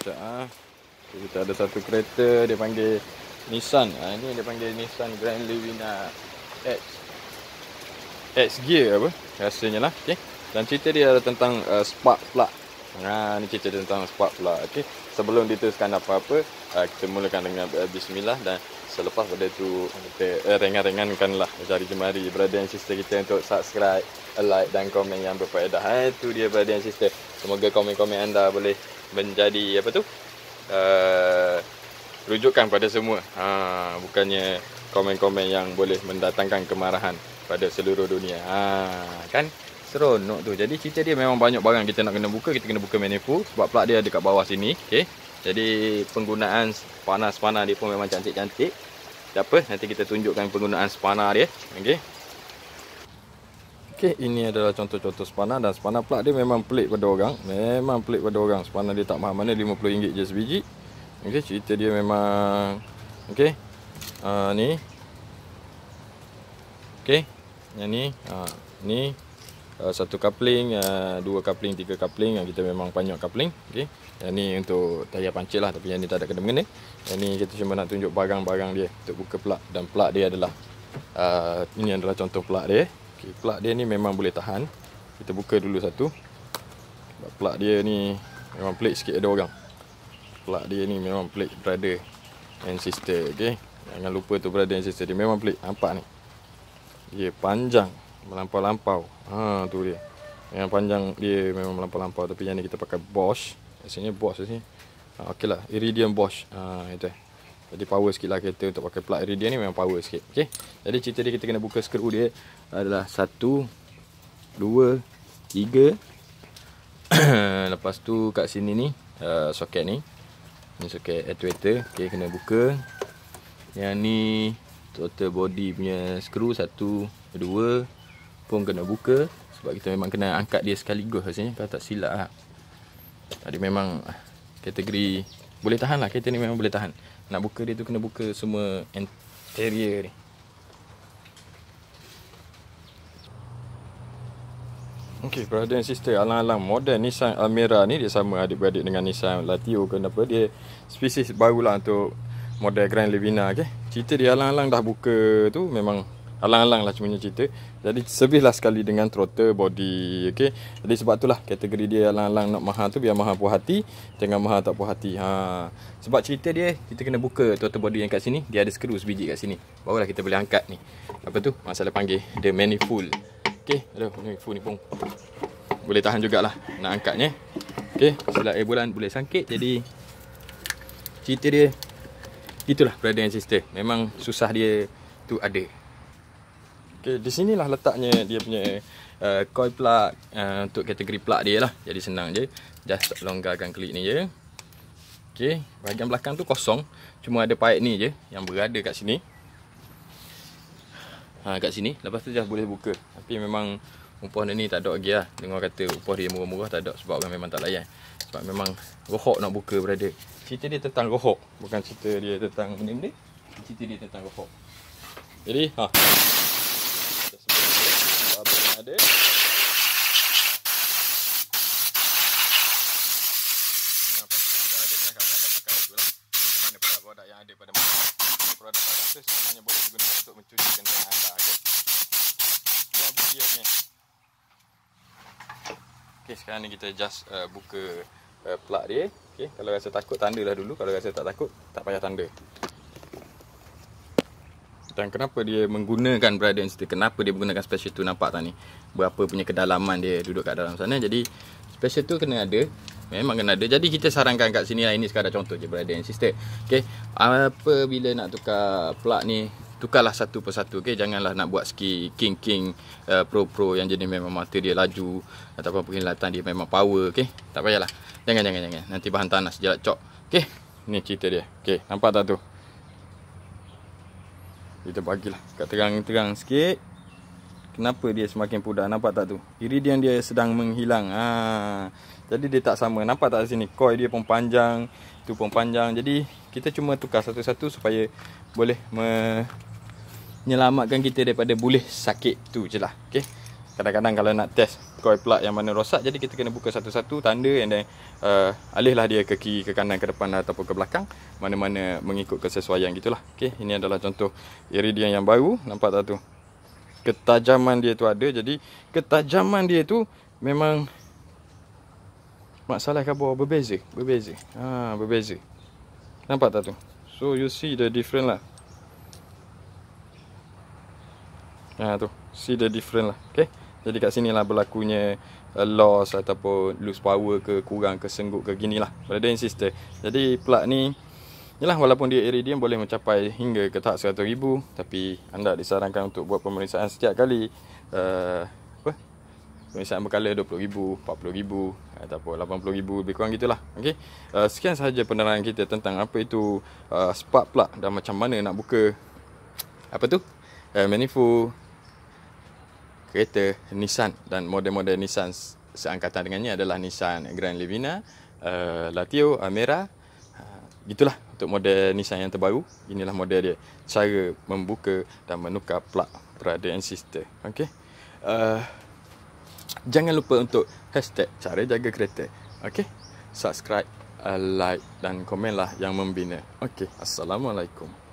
Sekejap ah. Ha. Kita ada satu kereta dia panggil Nissan. Ah ha, ini dia panggil Nissan Grand Livina X. X gear apa? Rasanya lah, okey. Dan cerita dia ada tentang uh, spark plug. Ha, ah, ni cerita dia tentang spark plug, okey. Sebelum diteruskan apa-apa, uh, kita mulakan dengan uh, bismillah dan selepas pada tu kita uh, eh, ringan-ringankanlah jari jemari brother and sister kita untuk subscribe, like dan komen yang berfaedah. Ha, itu dia brother and sister. Semoga komen-komen anda boleh menjadi apa tu? Uh, rujukan pada semua. Ha, bukannya komen-komen yang boleh mendatangkan kemarahan pada seluruh dunia. Ha, kan? Seronok tu. Jadi cerita dia memang banyak barang kita nak kena buka. Kita kena buka manifold. Sebab plug dia ada kat bawah sini. Okay. Jadi penggunaan panas-panas dia pun memang cantik-cantik. Tak apa. Nanti kita tunjukkan penggunaan spana dia. Okay. Okey, ini adalah contoh-contoh spana dan spana plug dia memang pelik pada orang. Memang pelik pada orang. Sepana dia tak mahal mana RM50 je sebiji. Okey, cerita dia memang okey. Ah uh, ni. Okey. Yang ni, ah uh, ni uh, satu coupling, uh, dua coupling, tiga coupling yang ah, kita memang panjang coupling, okey. Yang ni untuk tayar pancit lah tapi yang ni tak ada kena mengena. Yang ni kita cuma nak tunjuk barang-barang dia untuk buka plug dan plug dia adalah Uh, ini adalah contoh pelak dia Okay, plug dia ni memang boleh tahan. Kita buka dulu satu. Sebab plug dia ni memang pelik sikit ada orang. Plug dia ni memang pelik brother and sister. Okay. Jangan lupa tu brother and sister. Dia memang pelik. Nampak ni. Dia panjang. Melampau-lampau. Ha, tu dia. Yang panjang dia memang melampau-lampau. Tapi yang ni kita pakai Bosch. Biasanya Bosch ni. Ha, ah, lah. Iridium Bosch. Ha, itu eh. Jadi power sikit lah kereta untuk pakai plug area ni memang power sikit okay? Jadi cerita dia kita kena buka skru dia adalah 1 2 3 Lepas tu kat sini ni uh, soket ni Ni soket actuator okay, Kena buka Yang ni total body punya skru 1 2 Pun kena buka Sebab kita memang kena angkat dia sekaligus rasanya lah Kalau tak silap lah Tadi memang kategori boleh tahan lah, kereta ni memang boleh tahan Nak buka dia tu kena buka semua interior ni Okay, brother and sister, alang-alang model Nissan Almera ni Dia sama adik-beradik dengan Nissan Latio Kenapa dia spesies baru lah untuk model Grand Livina okay? Cerita dia alang-alang dah buka tu memang Alang-alang lah cumanya cerita Jadi servis lah sekali dengan throttle body okay? Jadi sebab itulah kategori dia alang-alang nak mahal tu Biar mahal puas hati Jangan mahal tak puas hati ha. Sebab cerita dia Kita kena buka throttle body yang kat sini Dia ada skru sebiji kat sini Barulah kita boleh angkat ni Apa tu? Masalah panggil The manifold Okay Aduh manifold ni pun Boleh tahan jugalah Nak angkatnya Okay Silap air bulan boleh sangkit Jadi Cerita dia Itulah brother and sister Memang susah dia tu ada Okay, di sini lah letaknya dia punya uh, coil plug uh, untuk kategori plug dia lah. Jadi senang je. Just longgarkan klik ni je. Okay, bahagian belakang tu kosong. Cuma ada paik ni je yang berada kat sini. Ha, kat sini. Lepas tu just boleh buka. Tapi memang upah ni tak ada lagi lah. Dengar kata upah dia murah-murah tak ada sebab memang tak layan. Sebab memang rohok nak buka berada. Cerita dia tentang rohok. Bukan cerita dia tentang benda-benda. Cerita dia tentang rohok. Jadi, ha ada. Nah, pasukan dah ada dengan kat atas pekan tu produk-produk yang ada pada mana. Produk-produk tu sebenarnya boleh digunakan untuk mencuci kentang anda. Ada. dia ni. Okay, sekarang ni kita just uh, buka uh, plug dia. Okay, kalau rasa takut, tandalah dulu. Kalau rasa tak takut, tak payah tanda. Dan kenapa dia menggunakan brother and Kenapa dia menggunakan special tu Nampak tak ni Berapa punya kedalaman dia Duduk kat dalam sana Jadi special tu kena ada Memang kena ada Jadi kita sarankan kat sini lah Ini sekadar contoh je brother and sister Okay Apabila nak tukar plug ni Tukarlah satu persatu okay? Janganlah nak buat ski King-king uh, Pro-pro yang jenis memang mata dia laju Ataupun perkhidmatan dia memang power okay? Tak payahlah Jangan-jangan jangan. Nanti bahan tanah sejelak cok Okay Ni cerita dia Okay nampak tak tu kita bagilah kat terang-terang sikit. Kenapa dia semakin pudar? Nampak tak tu? Iridium dia sedang menghilang. Ha. Jadi dia tak sama. Nampak tak sini? Koi dia pun panjang. Tu pun panjang. Jadi kita cuma tukar satu-satu supaya boleh menyelamatkan kita daripada boleh sakit tu je lah. Okay kadang-kadang kalau nak test koi plug yang mana rosak jadi kita kena buka satu-satu tanda yang then uh, alihlah dia ke kiri ke kanan ke depan ataupun ke belakang mana-mana mengikut kesesuaian gitulah Okay, ini adalah contoh iridium yang baru nampak tak tu ketajaman dia tu ada jadi ketajaman dia tu memang masalah kabur berbeza berbeza ha berbeza nampak tak tu so you see the different lah ha tu see the different lah okay? Jadi kat sini lah berlakunya uh, loss ataupun lose power ke kurang ke sengguk ke gini lah. Brother and sister. Jadi plug ni, yelah walaupun dia iridium boleh mencapai hingga ke tahap 100 ribu. Tapi anda disarankan untuk buat pemeriksaan setiap kali. Uh, apa? Pemeriksaan berkala 20 ribu, 40 ribu ataupun 80 ribu lebih kurang gitulah. Okay? Uh, sekian sahaja penerangan kita tentang apa itu uh, spark plug dan macam mana nak buka apa tu? Uh, manifold kereta Nissan dan model-model Nissan seangkatan dengannya adalah Nissan Grand Livina, uh, Latio, Amera. Uh, eh, gitulah untuk model Nissan yang terbaru. Inilah model dia. Cara membuka dan menukar plug brother and sister. Okay. Uh, eh, jangan lupa untuk hashtag cara jaga kereta. Okay. Subscribe, uh, like dan komenlah yang membina. Okay. Assalamualaikum.